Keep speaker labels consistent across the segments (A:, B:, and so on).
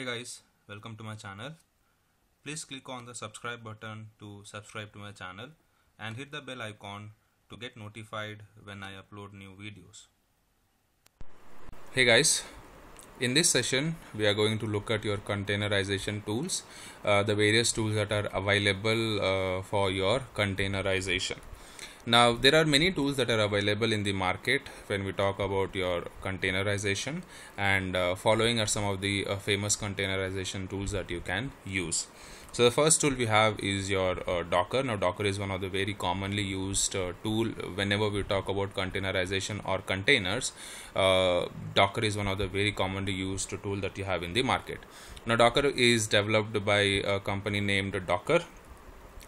A: Hey guys, welcome to my channel. Please click on the subscribe button to subscribe to my channel and hit the bell icon to get notified when I upload new videos. Hey guys, in this session we are going to look at your containerization tools, uh, the various tools that are available uh, for your containerization. Now there are many tools that are available in the market when we talk about your containerization and uh, following are some of the uh, famous containerization tools that you can use. So the first tool we have is your uh, Docker. Now Docker is one of the very commonly used uh, tool whenever we talk about containerization or containers. Uh, Docker is one of the very commonly used tool that you have in the market. Now Docker is developed by a company named Docker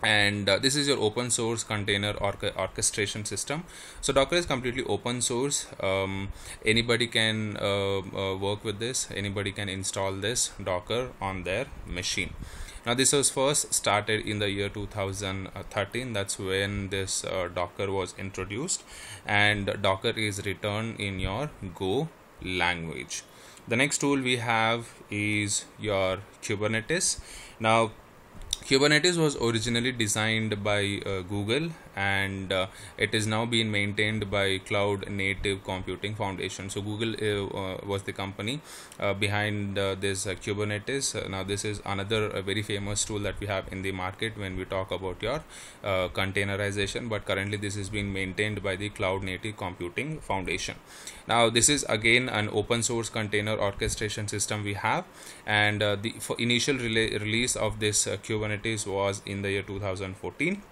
A: and uh, this is your open source container or orchestration system so docker is completely open source um, anybody can uh, uh, work with this anybody can install this docker on their machine now this was first started in the year 2013 that's when this uh, docker was introduced and docker is written in your go language the next tool we have is your kubernetes now Kubernetes was originally designed by uh, Google and uh, it is now being maintained by Cloud Native Computing Foundation. So Google uh, uh was the company uh, behind uh, this uh, Kubernetes. now this is another very famous tool that we have in the market when we talk about your containerization. But currently this is being maintained by the Cloud Native Computing Foundation. Now this is again an open source container orchestration system we have, and the initial release of this Kubernetes was in the year 2014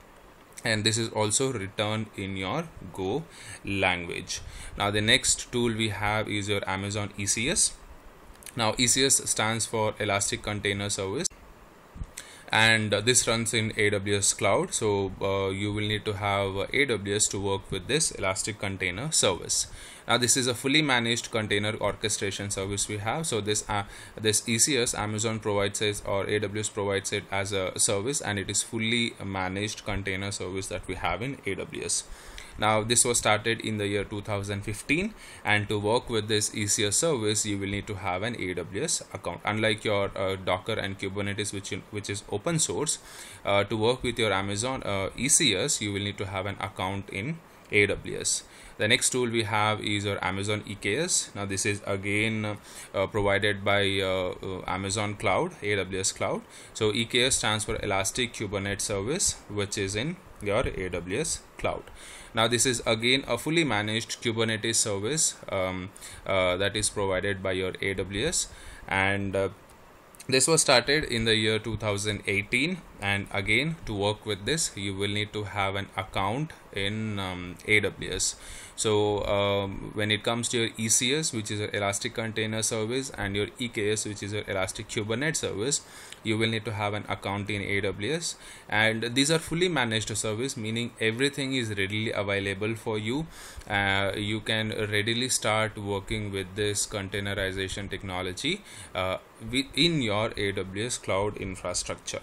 A: and this is also returned in your go language now the next tool we have is your amazon ecs now ecs stands for elastic container service and this runs in AWS cloud so uh, you will need to have uh, AWS to work with this elastic container service now this is a fully managed container orchestration service we have so this uh, this ECS Amazon provides it or AWS provides it as a service and it is fully managed container service that we have in AWS now this was started in the year 2015 and to work with this ECS service you will need to have an AWS account. Unlike your uh, Docker and Kubernetes which, in, which is open source, uh, to work with your Amazon uh, ECS you will need to have an account in AWS. The next tool we have is our Amazon EKS. Now this is again uh, provided by uh, uh, Amazon Cloud, AWS Cloud. So EKS stands for Elastic Kubernetes Service, which is in your AWS cloud. Now, this is again a fully managed Kubernetes service um, uh, that is provided by your AWS, and uh, this was started in the year 2018 and again to work with this you will need to have an account in um, aws so um, when it comes to your ecs which is your elastic container service and your eks which is your elastic kubernetes service you will need to have an account in aws and these are fully managed service meaning everything is readily available for you uh, you can readily start working with this containerization technology uh, in your aws cloud infrastructure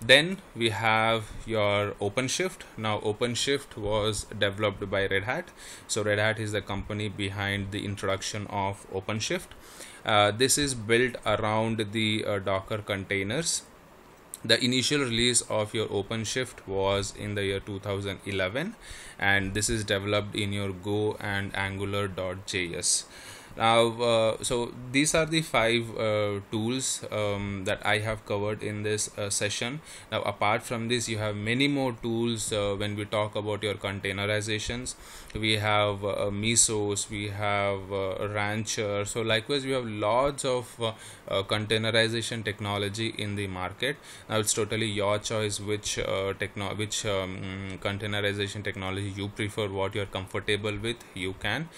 A: then we have your OpenShift. Now, OpenShift was developed by Red Hat. So, Red Hat is the company behind the introduction of OpenShift. Uh, this is built around the uh, Docker containers. The initial release of your OpenShift was in the year 2011, and this is developed in your Go and Angular.js now uh, so these are the five uh, tools um, that i have covered in this uh, session now apart from this you have many more tools uh, when we talk about your containerizations we have uh, mesos we have uh, rancher so likewise we have lots of containerization technology in the market now it's totally your choice which techno which um, containerization technology you prefer what you're comfortable with you can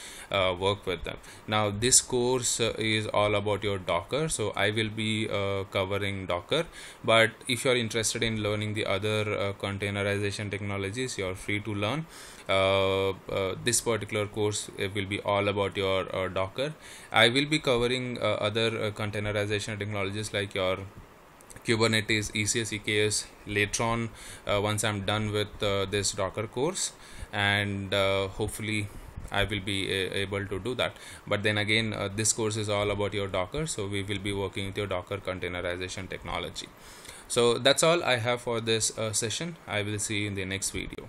A: work with them now now this course uh, is all about your docker so i will be uh, covering docker but if you're interested in learning the other uh, containerization technologies you're free to learn uh, uh this particular course uh, will be all about your docker i will be covering other containerization technologies like your Kubernetes, ECS, EKS later on uh, once I'm done with uh, this Docker course and uh, hopefully I will be uh, able to do that. But then again, uh, this course is all about your Docker, so we will be working with your Docker containerization technology. So that's all I have for this uh, session. I will see you in the next video.